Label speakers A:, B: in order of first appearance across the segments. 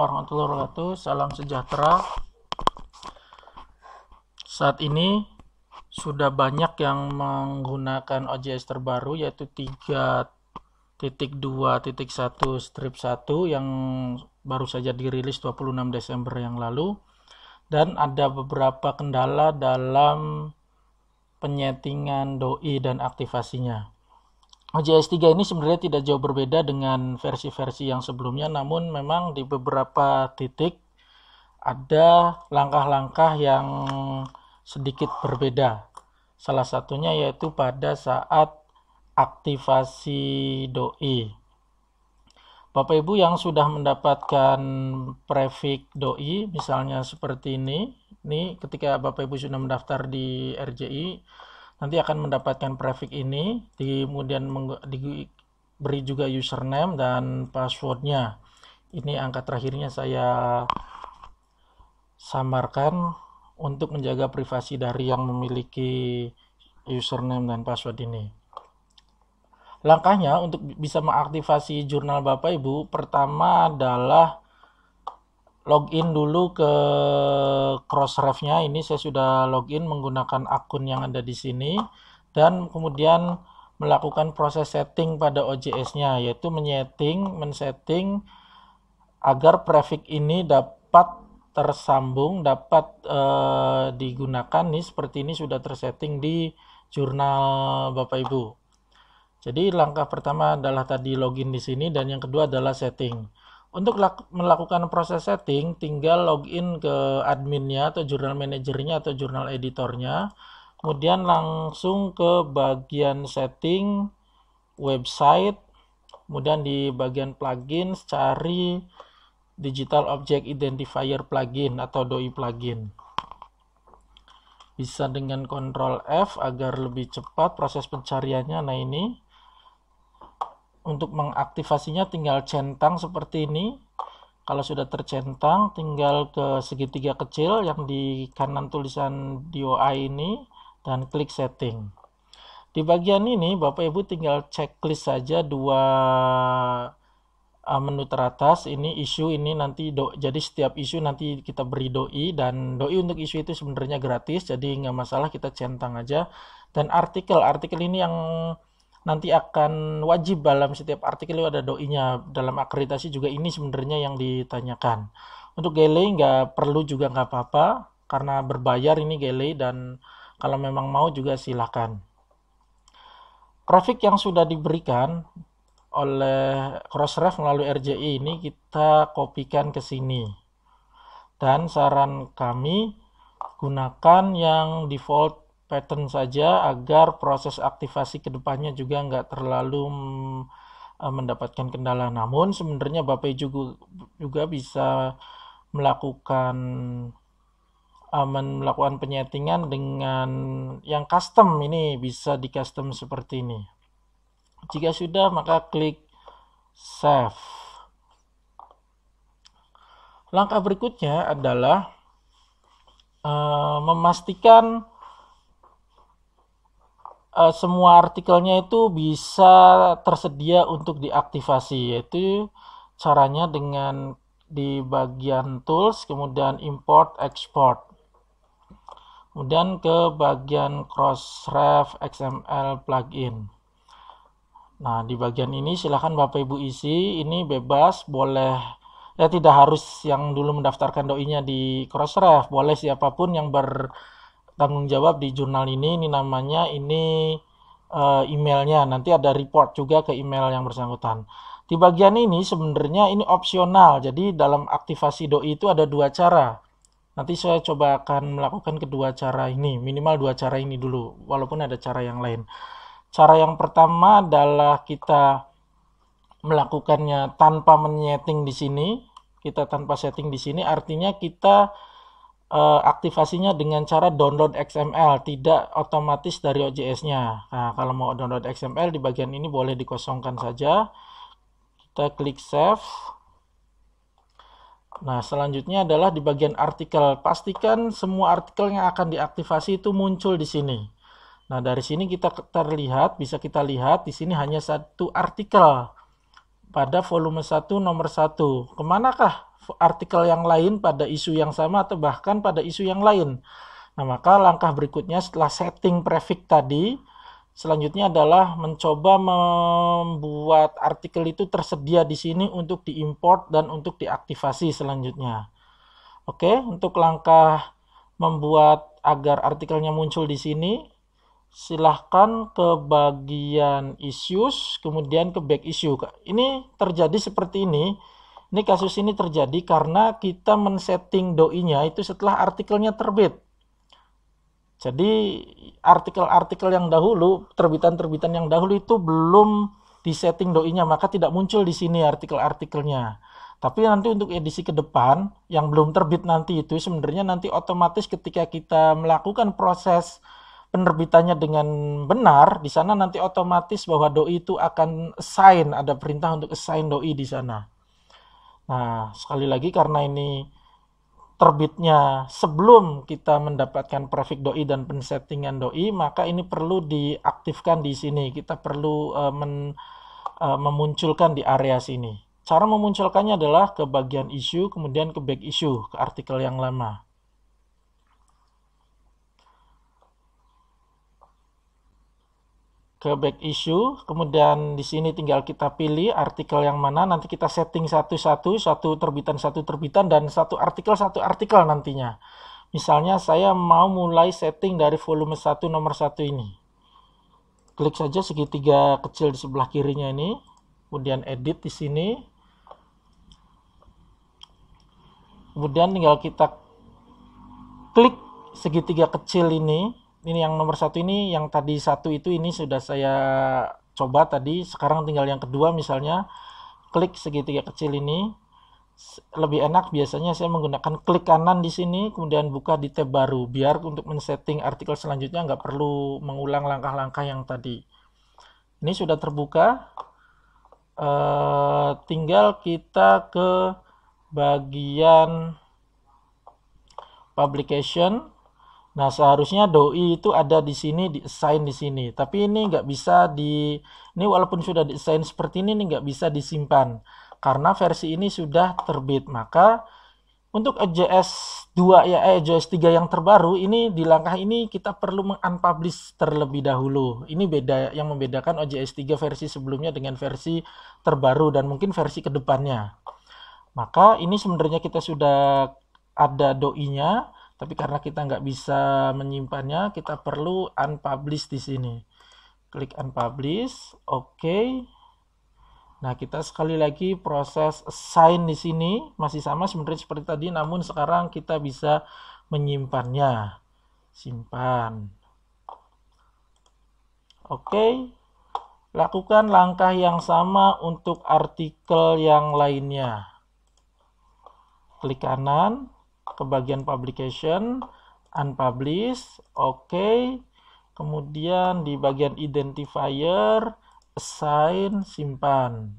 A: warahmatullahi wabarakatuh. Salam sejahtera. Saat ini sudah banyak yang menggunakan OJS terbaru yaitu 3.2.1 strip 1 yang baru saja dirilis 26 Desember yang lalu dan ada beberapa kendala dalam penyetingan doi dan aktivasinya. OJS nah, 3 ini sebenarnya tidak jauh berbeda dengan versi-versi yang sebelumnya, namun memang di beberapa titik ada langkah-langkah yang sedikit berbeda. Salah satunya yaitu pada saat aktivasi doi. Bapak Ibu yang sudah mendapatkan prefix doi, misalnya seperti ini, ini ketika Bapak Ibu sudah mendaftar di RJI, nanti akan mendapatkan prefix ini kemudian diberi juga username dan passwordnya ini angka terakhirnya saya samarkan untuk menjaga privasi dari yang memiliki username dan password ini langkahnya untuk bisa mengaktifasi jurnal Bapak Ibu pertama adalah login dulu ke Crossref-nya. Ini saya sudah login menggunakan akun yang ada di sini dan kemudian melakukan proses setting pada OJS-nya yaitu menyeting, men-setting agar prefix ini dapat tersambung, dapat uh, digunakan nih seperti ini sudah tersetting di jurnal Bapak Ibu. Jadi langkah pertama adalah tadi login di sini dan yang kedua adalah setting. Untuk melakukan proses setting, tinggal login ke adminnya atau jurnal manajernya atau jurnal editornya. Kemudian langsung ke bagian setting website. Kemudian di bagian plugin cari Digital Object Identifier plugin atau DOI plugin. Bisa dengan Ctrl F agar lebih cepat proses pencariannya. Nah, ini untuk mengaktifasinya tinggal centang seperti ini kalau sudah tercentang tinggal ke segitiga kecil yang di kanan tulisan DOI ini dan klik setting di bagian ini Bapak Ibu tinggal checklist saja dua eh, menu teratas ini isu ini nanti do, jadi setiap isu nanti kita beri doi dan doi untuk isu itu sebenarnya gratis jadi nggak masalah kita centang aja dan artikel artikel ini yang nanti akan wajib dalam setiap artikel itu ada doinya dalam akreditasi juga ini sebenarnya yang ditanyakan untuk gele nggak perlu juga nggak apa-apa karena berbayar ini gele dan kalau memang mau juga silakan grafik yang sudah diberikan oleh Crossref melalui RJI ini kita kopikan ke sini dan saran kami gunakan yang default pattern saja agar proses aktivasi kedepannya juga nggak terlalu mm, eh, mendapatkan kendala. Namun sebenarnya Bapak juga juga bisa melakukan eh, melakukan penyetingan dengan yang custom ini bisa di custom seperti ini. Jika sudah maka klik save. Langkah berikutnya adalah uh, memastikan uh, semua artikelnya itu bisa tersedia untuk diaktifasi yaitu caranya dengan di bagian tools kemudian import export kemudian ke bagian crossref xml plugin nah di bagian ini silahkan bapak ibu isi ini bebas boleh ya tidak harus yang dulu mendaftarkan doinya di crossref boleh siapapun yang ber tanggung jawab di jurnal ini ini namanya ini uh, emailnya nanti ada report juga ke email yang bersangkutan di bagian ini sebenarnya ini opsional jadi dalam aktivasi doi itu ada dua cara nanti saya coba akan melakukan kedua cara ini minimal dua cara ini dulu walaupun ada cara yang lain cara yang pertama adalah kita melakukannya tanpa menyeting di sini kita tanpa setting di sini artinya kita uh, aktivasinya dengan cara download XML, tidak otomatis dari OJS-nya. Nah, kalau mau download XML di bagian ini boleh dikosongkan saja. Kita klik save. Nah, selanjutnya adalah di bagian artikel. Pastikan semua artikel yang akan diaktifasi itu muncul di sini. Nah, dari sini kita terlihat, bisa kita lihat di sini hanya satu artikel pada volume 1 nomor 1. Kemanakah artikel yang lain pada isu yang sama atau bahkan pada isu yang lain. Nah, maka langkah berikutnya setelah setting prefix tadi, selanjutnya adalah mencoba membuat artikel itu tersedia di sini untuk diimport dan untuk diaktifasi selanjutnya. Oke, untuk langkah membuat agar artikelnya muncul di sini, silahkan ke bagian issues, kemudian ke back issue. Ini terjadi seperti ini ini kasus ini terjadi karena kita men-setting doi-nya itu setelah artikelnya terbit. Jadi artikel-artikel yang dahulu, terbitan-terbitan yang dahulu itu belum disetting doi-nya, maka tidak muncul di sini artikel-artikelnya. Tapi nanti untuk edisi ke depan yang belum terbit nanti itu sebenarnya nanti otomatis ketika kita melakukan proses penerbitannya dengan benar, di sana nanti otomatis bahwa doi itu akan assign, ada perintah untuk assign doi di sana. Nah, sekali lagi karena ini terbitnya sebelum kita mendapatkan prefix doi dan pensettingan doi, maka ini perlu diaktifkan di sini. Kita perlu uh, men, uh, memunculkan di area sini. Cara memunculkannya adalah ke bagian issue, kemudian ke back issue, ke artikel yang lama. ke back issue, kemudian di sini tinggal kita pilih artikel yang mana, nanti kita setting satu-satu, satu terbitan, satu terbitan, dan satu artikel, satu artikel nantinya. Misalnya saya mau mulai setting dari volume 1 nomor satu ini. Klik saja segitiga kecil di sebelah kirinya ini, kemudian edit di sini. Kemudian tinggal kita klik segitiga kecil ini, ini yang nomor satu ini yang tadi satu itu ini sudah saya coba tadi sekarang tinggal yang kedua misalnya klik segitiga kecil ini lebih enak biasanya saya menggunakan klik kanan di sini kemudian buka di tab baru biar untuk men-setting artikel selanjutnya nggak perlu mengulang langkah-langkah yang tadi ini sudah terbuka e, tinggal kita ke bagian publication Nah, seharusnya doi itu ada di sini, di assign di sini. Tapi ini nggak bisa di, ini walaupun sudah di assign seperti ini, ini nggak bisa disimpan. Karena versi ini sudah terbit. Maka, untuk JS 2 ya, eh, JS 3 yang terbaru, ini di langkah ini kita perlu mengunpublish terlebih dahulu. Ini beda, yang membedakan JS 3 versi sebelumnya dengan versi terbaru dan mungkin versi kedepannya. Maka ini sebenarnya kita sudah ada doinya, tapi karena kita nggak bisa menyimpannya, kita perlu unpublish di sini. Klik unpublish, oke. Okay. Nah, kita sekali lagi proses sign di sini masih sama sebenarnya seperti tadi, namun sekarang kita bisa menyimpannya. Simpan. Oke. Okay. Lakukan langkah yang sama untuk artikel yang lainnya. Klik kanan, ke bagian publication, unpublish, oke. Okay. Kemudian di bagian identifier, assign, simpan.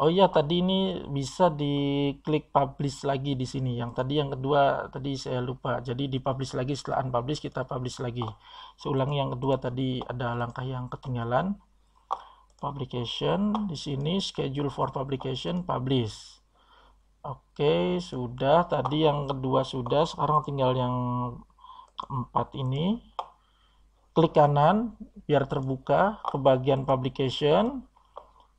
A: Oh iya tadi ini bisa diklik publish lagi di sini. Yang tadi yang kedua tadi saya lupa. Jadi di publish lagi setelah unpublish kita publish lagi. seulang yang kedua tadi ada langkah yang ketinggalan. Publication di sini schedule for publication publish. Oke, sudah tadi yang kedua sudah, sekarang tinggal yang keempat ini. Klik kanan biar terbuka ke bagian publication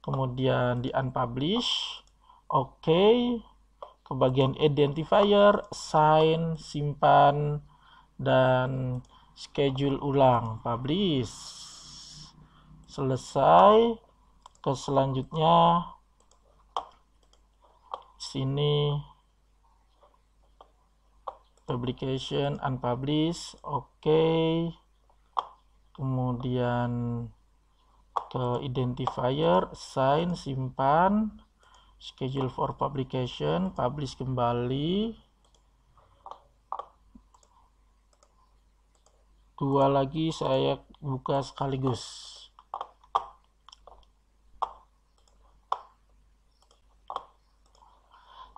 A: kemudian di unpublish, oke, okay. ke bagian identifier, sign, simpan, dan schedule ulang, publish. Selesai, ke selanjutnya, sini, publication, unpublish, oke, okay. kemudian, ke identifier, sign, simpan, schedule for publication, publish kembali. Dua lagi saya buka sekaligus.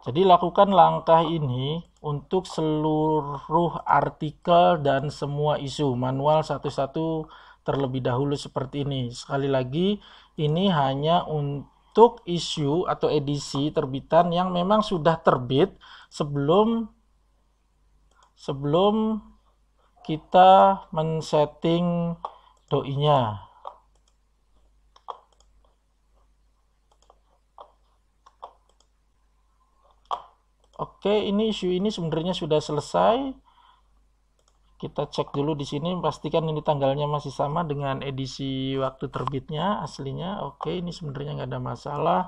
A: Jadi lakukan langkah ini untuk seluruh artikel dan semua isu manual satu-satu terlebih dahulu seperti ini. Sekali lagi, ini hanya untuk isu atau edisi terbitan yang memang sudah terbit sebelum sebelum kita men-setting doi-nya. Oke, ini isu ini sebenarnya sudah selesai kita cek dulu di sini pastikan ini tanggalnya masih sama dengan edisi waktu terbitnya aslinya oke ini sebenarnya nggak ada masalah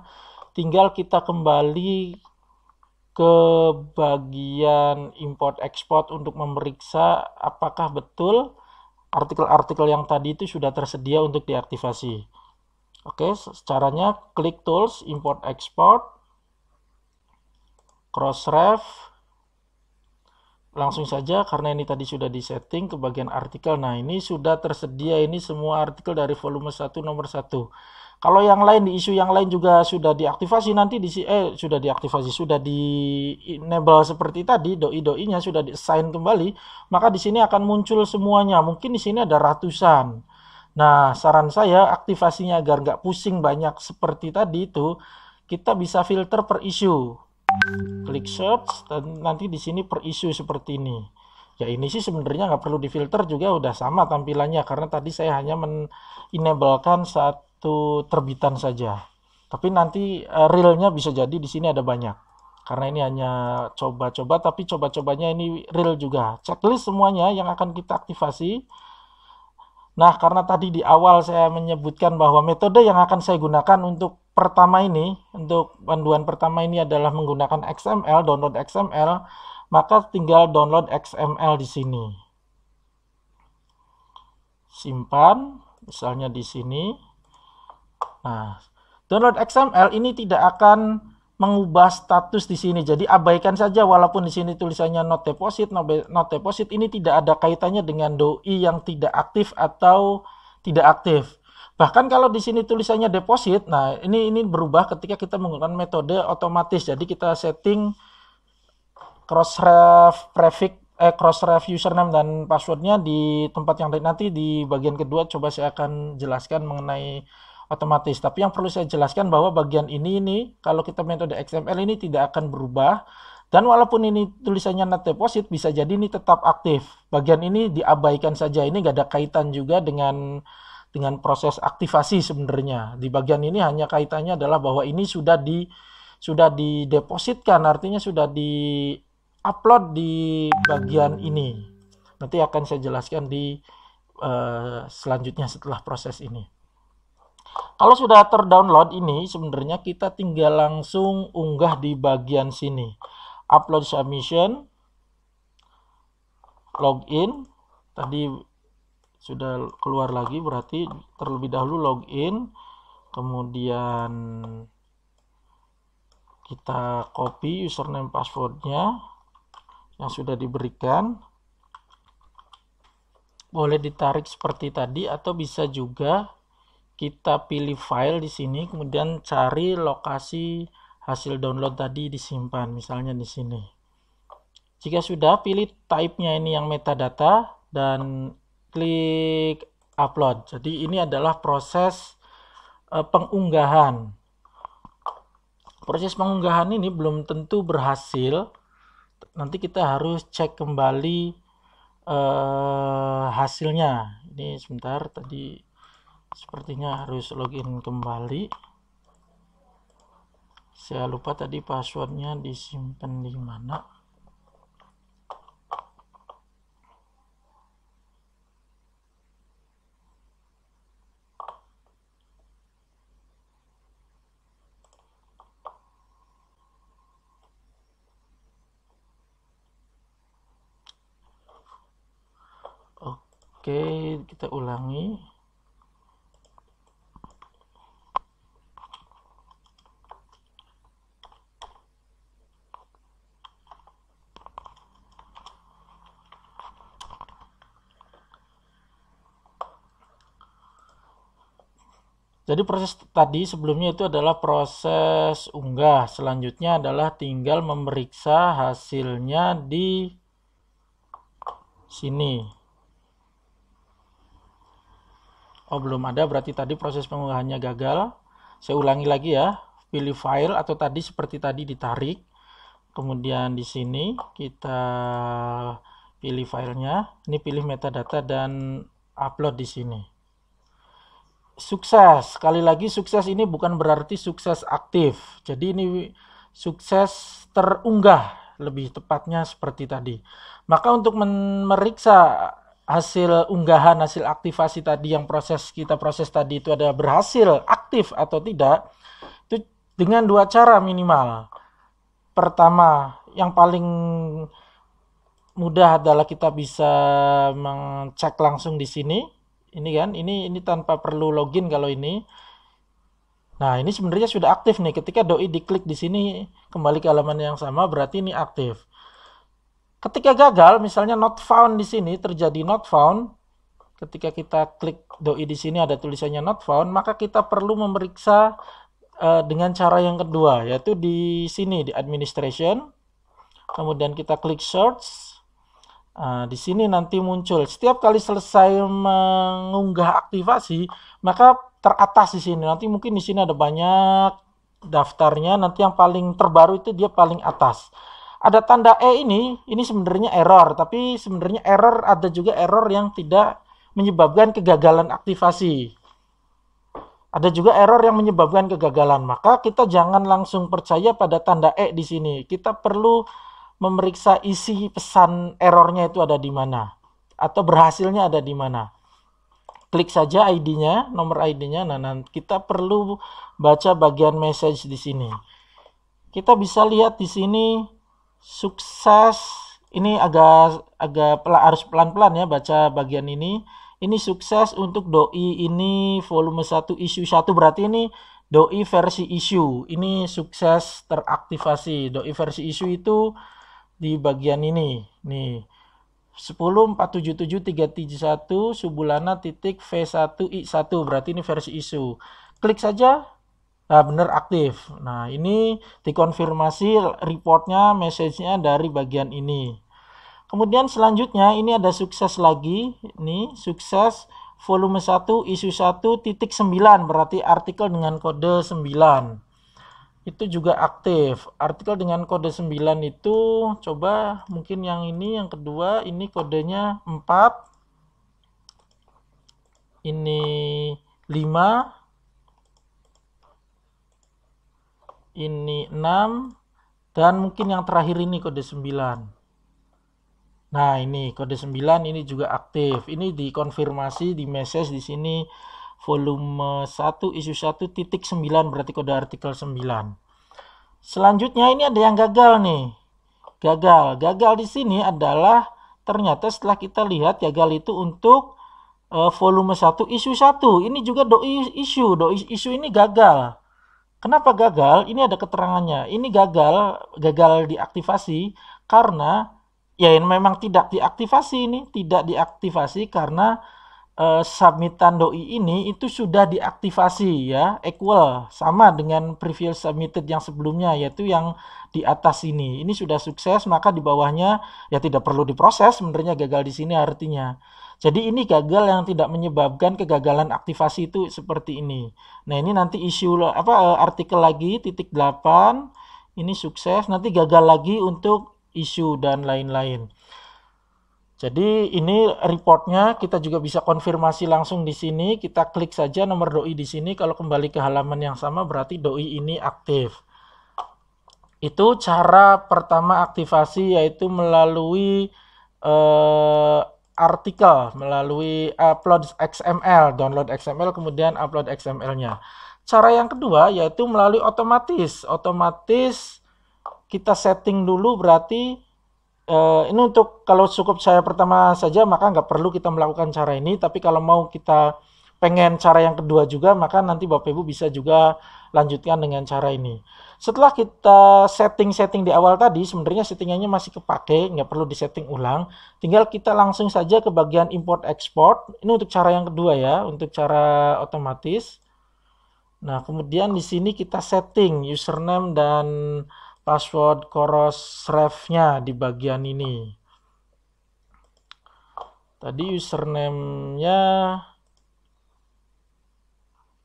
A: tinggal kita kembali ke bagian import export untuk memeriksa apakah betul artikel-artikel yang tadi itu sudah tersedia untuk diaktifasi oke caranya klik tools import export crossref Langsung saja karena ini tadi sudah disetting ke bagian artikel. Nah, ini sudah tersedia ini semua artikel dari volume 1 nomor 1. Kalau yang lain di isu yang lain juga sudah diaktifasi nanti di eh sudah diaktifasi, sudah di enable seperti tadi doi-doinya sudah di assign kembali, maka di sini akan muncul semuanya. Mungkin di sini ada ratusan. Nah, saran saya aktivasinya agar nggak pusing banyak seperti tadi itu, kita bisa filter per isu klik search dan nanti di sini per isu seperti ini ya ini sih sebenarnya nggak perlu difilter juga udah sama tampilannya karena tadi saya hanya menenablekan satu terbitan saja tapi nanti uh, eh, realnya bisa jadi di sini ada banyak karena ini hanya coba-coba tapi coba-cobanya ini real juga checklist semuanya yang akan kita aktivasi nah karena tadi di awal saya menyebutkan bahwa metode yang akan saya gunakan untuk pertama ini, untuk panduan pertama ini adalah menggunakan XML, download XML, maka tinggal download XML di sini. Simpan, misalnya di sini. Nah, download XML ini tidak akan mengubah status di sini. Jadi abaikan saja walaupun di sini tulisannya not deposit, not deposit ini tidak ada kaitannya dengan doi yang tidak aktif atau tidak aktif. Bahkan kalau di sini tulisannya deposit, nah ini ini berubah ketika kita menggunakan metode otomatis. Jadi kita setting crossref prefix eh crossref username dan passwordnya di tempat yang lain nanti di bagian kedua coba saya akan jelaskan mengenai otomatis. Tapi yang perlu saya jelaskan bahwa bagian ini ini kalau kita metode XML ini tidak akan berubah dan walaupun ini tulisannya net deposit bisa jadi ini tetap aktif. Bagian ini diabaikan saja. Ini gak ada kaitan juga dengan dengan proses aktivasi sebenarnya. Di bagian ini hanya kaitannya adalah bahwa ini sudah di sudah didepositkan, artinya sudah di upload di bagian ini. Nanti akan saya jelaskan di uh, selanjutnya setelah proses ini. Kalau sudah terdownload ini sebenarnya kita tinggal langsung unggah di bagian sini. Upload submission, login, tadi sudah keluar lagi berarti terlebih dahulu login kemudian kita copy username passwordnya yang sudah diberikan boleh ditarik seperti tadi atau bisa juga kita pilih file di sini kemudian cari lokasi hasil download tadi disimpan misalnya di sini jika sudah pilih type-nya ini yang metadata dan klik upload. Jadi ini adalah proses eh, pengunggahan. Proses pengunggahan ini belum tentu berhasil. Nanti kita harus cek kembali uh, hasilnya. Ini sebentar tadi sepertinya harus login kembali. Saya lupa tadi passwordnya disimpan di mana. Oke, kita ulangi. Jadi proses tadi sebelumnya itu adalah proses unggah. Selanjutnya adalah tinggal memeriksa hasilnya di sini. Oh, belum ada, berarti tadi proses pengunggahannya gagal. Saya ulangi lagi ya, pilih file atau tadi seperti tadi ditarik. Kemudian di sini kita pilih filenya, ini pilih metadata dan upload di sini. Sukses, sekali lagi sukses ini bukan berarti sukses aktif. Jadi ini sukses terunggah lebih tepatnya seperti tadi. Maka untuk memeriksa hasil unggahan, hasil aktivasi tadi yang proses kita proses tadi itu ada berhasil aktif atau tidak, itu dengan dua cara minimal. Pertama, yang paling mudah adalah kita bisa mengecek langsung di sini. Ini kan, ini ini tanpa perlu login kalau ini. Nah, ini sebenarnya sudah aktif nih. Ketika doi diklik di sini kembali ke halaman yang sama, berarti ini aktif. Ketika gagal, misalnya not found di sini, terjadi not found, ketika kita klik doi di sini ada tulisannya not found, maka kita perlu memeriksa uh, dengan cara yang kedua, yaitu di sini di administration, kemudian kita klik search. Uh, di sini nanti muncul setiap kali selesai mengunggah aktivasi, maka teratas di sini. Nanti mungkin di sini ada banyak daftarnya, nanti yang paling terbaru itu dia paling atas ada tanda E ini, ini sebenarnya error, tapi sebenarnya error ada juga error yang tidak menyebabkan kegagalan aktivasi. Ada juga error yang menyebabkan kegagalan, maka kita jangan langsung percaya pada tanda E di sini. Kita perlu memeriksa isi pesan errornya itu ada di mana atau berhasilnya ada di mana. Klik saja ID-nya, nomor ID-nya. Nah, nah, kita perlu baca bagian message di sini. Kita bisa lihat di sini sukses ini agak agak pelan, harus pelan-pelan ya baca bagian ini. Ini sukses untuk doi ini volume 1 isu 1 berarti ini doi versi isu. Ini sukses teraktivasi. Doi versi isu itu di bagian ini. Nih. 1047731 subulana titik V1 I1 berarti ini versi isu. Klik saja Nah, benar aktif. Nah, ini dikonfirmasi reportnya, message-nya dari bagian ini. Kemudian selanjutnya ini ada sukses lagi. Ini sukses volume 1 isu 1 titik 9 berarti artikel dengan kode 9. Itu juga aktif. Artikel dengan kode 9 itu coba mungkin yang ini yang kedua ini kodenya 4. Ini 5 ini 6 dan mungkin yang terakhir ini kode 9 nah ini kode 9 ini juga aktif ini dikonfirmasi di message di sini volume 1 isu 1 titik 9 berarti kode artikel 9 selanjutnya ini ada yang gagal nih gagal gagal di sini adalah ternyata setelah kita lihat gagal itu untuk uh, volume 1 isu 1 ini juga doi isu doi isu ini gagal Kenapa gagal? Ini ada keterangannya. Ini gagal, gagal diaktifasi karena ya ini memang tidak diaktifasi ini, tidak diaktifasi karena uh, eh, submitan doi ini itu sudah diaktifasi ya, equal sama dengan previous submitted yang sebelumnya yaitu yang di atas ini. Ini sudah sukses maka di bawahnya ya tidak perlu diproses, sebenarnya gagal di sini artinya. Jadi ini gagal yang tidak menyebabkan kegagalan aktivasi itu seperti ini. Nah, ini nanti isu apa eh, artikel lagi titik 8 ini sukses, nanti gagal lagi untuk isu dan lain-lain. Jadi ini reportnya kita juga bisa konfirmasi langsung di sini. Kita klik saja nomor doi di sini. Kalau kembali ke halaman yang sama berarti doi ini aktif. Itu cara pertama aktivasi yaitu melalui eh, artikel melalui upload XML, download XML, kemudian upload XML-nya. Cara yang kedua yaitu melalui otomatis. Otomatis kita setting dulu berarti eh, ini untuk kalau cukup saya pertama saja maka nggak perlu kita melakukan cara ini. Tapi kalau mau kita pengen cara yang kedua juga maka nanti Bapak Ibu bisa juga lanjutkan dengan cara ini setelah kita setting-setting di awal tadi, sebenarnya settingannya masih kepake, nggak perlu di setting ulang. Tinggal kita langsung saja ke bagian import-export. Ini untuk cara yang kedua ya, untuk cara otomatis. Nah, kemudian di sini kita setting username dan password chorus Ref-nya di bagian ini. Tadi username-nya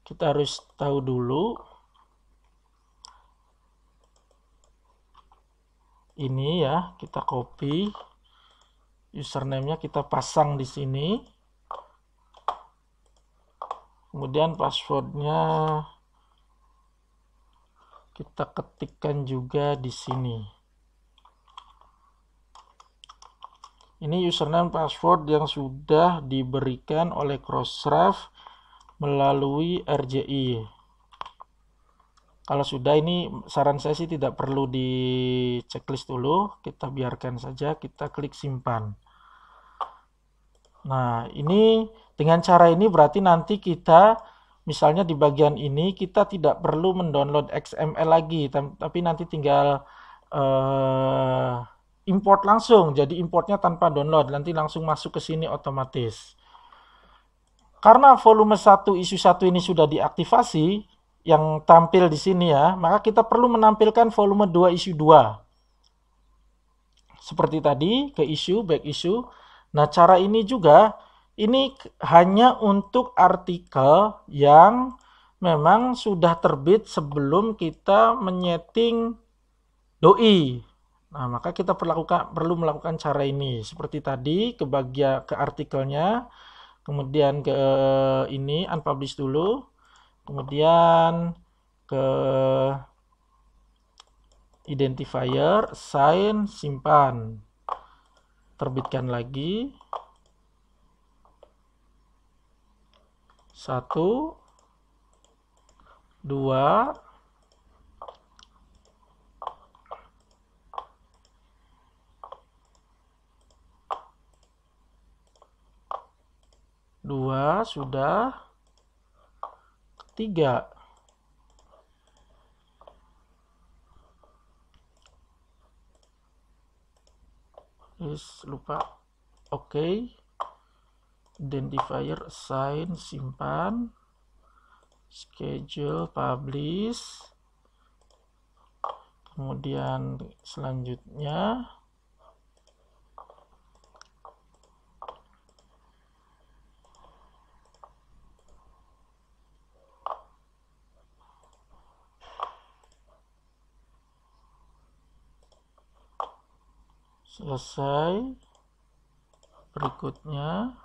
A: kita harus tahu dulu. ini ya kita copy username-nya kita pasang di sini kemudian passwordnya kita ketikkan juga di sini ini username password yang sudah diberikan oleh Crossref melalui RJI kalau sudah ini saran saya sih tidak perlu di checklist dulu kita biarkan saja kita klik simpan nah ini dengan cara ini berarti nanti kita misalnya di bagian ini kita tidak perlu mendownload XML lagi tapi nanti tinggal uh, import langsung jadi importnya tanpa download nanti langsung masuk ke sini otomatis karena volume 1 isu 1 ini sudah diaktifasi yang tampil di sini ya, maka kita perlu menampilkan volume 2 isu 2. Seperti tadi, ke isu, back isu. Nah, cara ini juga, ini hanya untuk artikel yang memang sudah terbit sebelum kita menyeting doi. Nah, maka kita perlakukan, perlu melakukan cara ini. Seperti tadi, ke bagian ke artikelnya, kemudian ke eh, ini, unpublish dulu kemudian ke identifier, sign, simpan. Terbitkan lagi. Satu, dua, dua, sudah tiga is lupa oke okay. identifier assign simpan schedule publish kemudian selanjutnya selesai berikutnya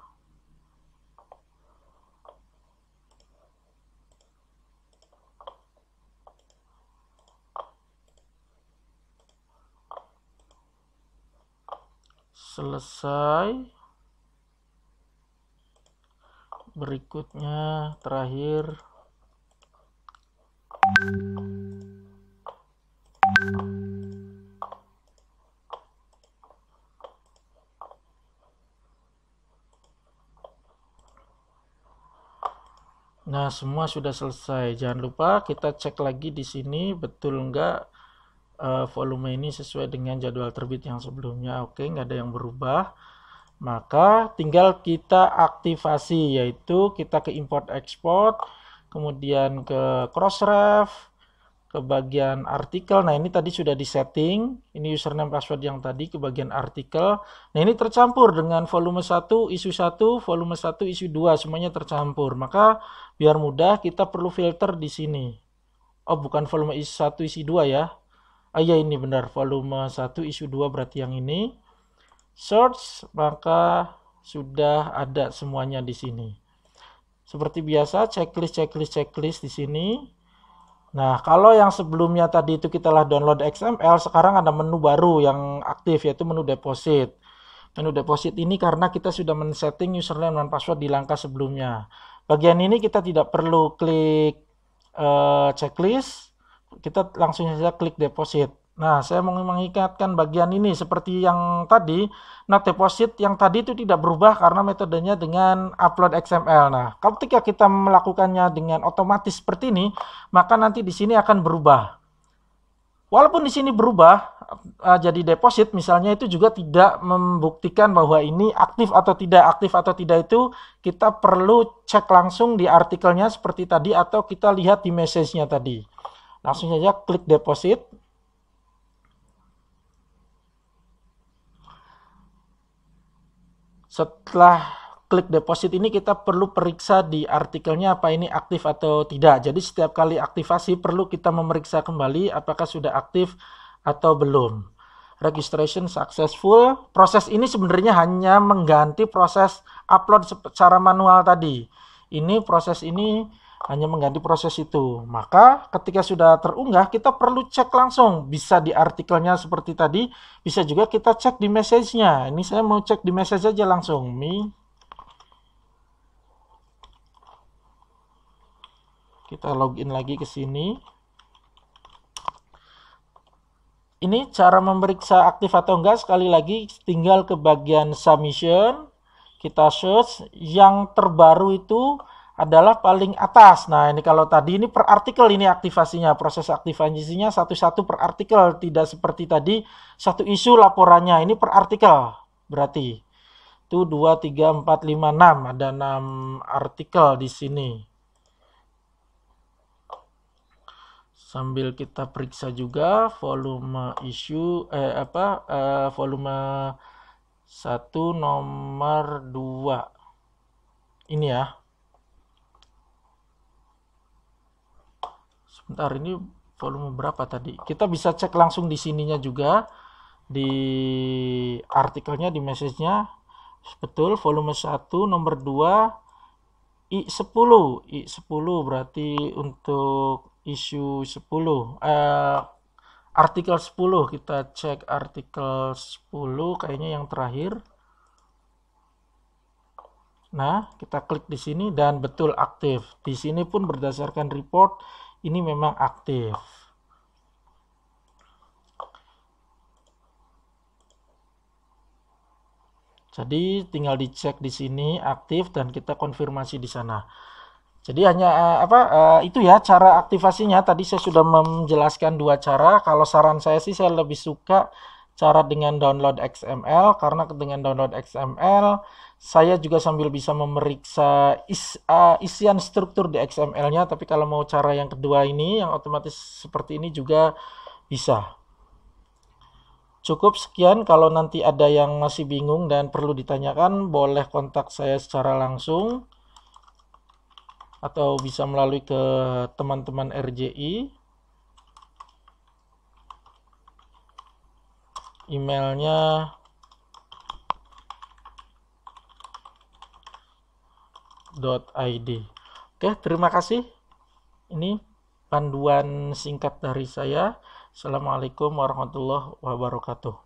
A: selesai berikutnya terakhir Nah, semua sudah selesai. Jangan lupa kita cek lagi di sini betul nggak uh, volume ini sesuai dengan jadwal terbit yang sebelumnya. Oke, nggak ada yang berubah. Maka tinggal kita aktivasi yaitu kita ke import export, kemudian ke crossref, ke bagian artikel. Nah, ini tadi sudah disetting. Ini username password yang tadi ke bagian artikel. Nah, ini tercampur dengan volume 1, isu 1, volume 1, isu 2. Semuanya tercampur. Maka biar mudah kita perlu filter di sini. Oh, bukan volume isu 1, isu 2 ya. Ah, ya ini benar. Volume 1, isu 2 berarti yang ini. Search, maka sudah ada semuanya di sini. Seperti biasa, checklist, checklist, checklist di sini Nah, kalau yang sebelumnya tadi itu kita lah download XML, sekarang ada menu baru yang aktif yaitu menu deposit. Menu deposit ini karena kita sudah men-setting username dan password di langkah sebelumnya. Bagian ini kita tidak perlu klik uh, checklist, kita langsung saja klik deposit. Nah, saya mau mengingatkan bagian ini seperti yang tadi, not deposit yang tadi itu tidak berubah karena metodenya dengan upload XML. Nah, ketika kita melakukannya dengan otomatis seperti ini, maka nanti di sini akan berubah. Walaupun di sini berubah eh, eh, jadi deposit misalnya itu juga tidak membuktikan bahwa ini aktif atau tidak aktif atau tidak itu kita perlu cek langsung di artikelnya seperti tadi atau kita lihat di message-nya tadi. Langsung saja klik deposit. setelah klik deposit ini kita perlu periksa di artikelnya apa ini aktif atau tidak. Jadi setiap kali aktivasi perlu kita memeriksa kembali apakah sudah aktif atau belum. Registration successful. Proses ini sebenarnya hanya mengganti proses upload secara manual tadi. Ini proses ini hanya mengganti proses itu. Maka ketika sudah terunggah, kita perlu cek langsung. Bisa di artikelnya seperti tadi, bisa juga kita cek di message-nya. Ini saya mau cek di message aja langsung. Mi. Kita login lagi ke sini. Ini cara memeriksa aktif atau enggak, sekali lagi tinggal ke bagian submission. Kita search, yang terbaru itu adalah paling atas. Nah, ini kalau tadi ini per artikel ini aktivasinya, proses aktivasinya satu-satu per artikel, tidak seperti tadi satu isu laporannya. Ini per artikel berarti. Itu 2 3 4 5 6 ada 6 artikel di sini. Sambil kita periksa juga volume isu eh apa eh, volume 1 nomor 2. Ini ya, Bentar ini volume berapa tadi? Kita bisa cek langsung di sininya juga di artikelnya di message-nya betul volume 1 nomor 2 I10 I10 berarti untuk isu 10 eh, artikel 10 kita cek artikel 10 kayaknya yang terakhir Nah, kita klik di sini dan betul aktif. Di sini pun berdasarkan report ini memang aktif. Jadi tinggal dicek di sini aktif dan kita konfirmasi di sana. Jadi hanya eh, apa eh, itu ya cara aktivasinya. Tadi saya sudah menjelaskan dua cara. Kalau saran saya sih saya lebih suka cara dengan download XML karena dengan download XML saya juga sambil bisa memeriksa is, uh, isian struktur di XML-nya tapi kalau mau cara yang kedua ini yang otomatis seperti ini juga bisa cukup sekian kalau nanti ada yang masih bingung dan perlu ditanyakan boleh kontak saya secara langsung atau bisa melalui ke teman-teman RJI emailnya .id oke terima kasih ini panduan singkat dari saya assalamualaikum warahmatullahi wabarakatuh